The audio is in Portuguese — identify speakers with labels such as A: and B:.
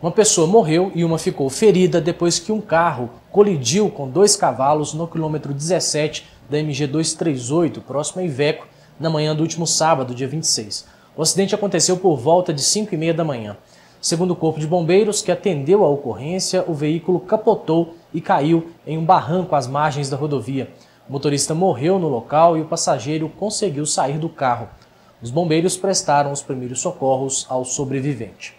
A: Uma pessoa morreu e uma ficou ferida depois que um carro colidiu com dois cavalos no quilômetro 17 da MG 238, próximo a Iveco, na manhã do último sábado, dia 26. O acidente aconteceu por volta de 5 e meia da manhã. Segundo o Corpo de Bombeiros, que atendeu a ocorrência, o veículo capotou e caiu em um barranco às margens da rodovia. O motorista morreu no local e o passageiro conseguiu sair do carro. Os bombeiros prestaram os primeiros socorros ao sobrevivente.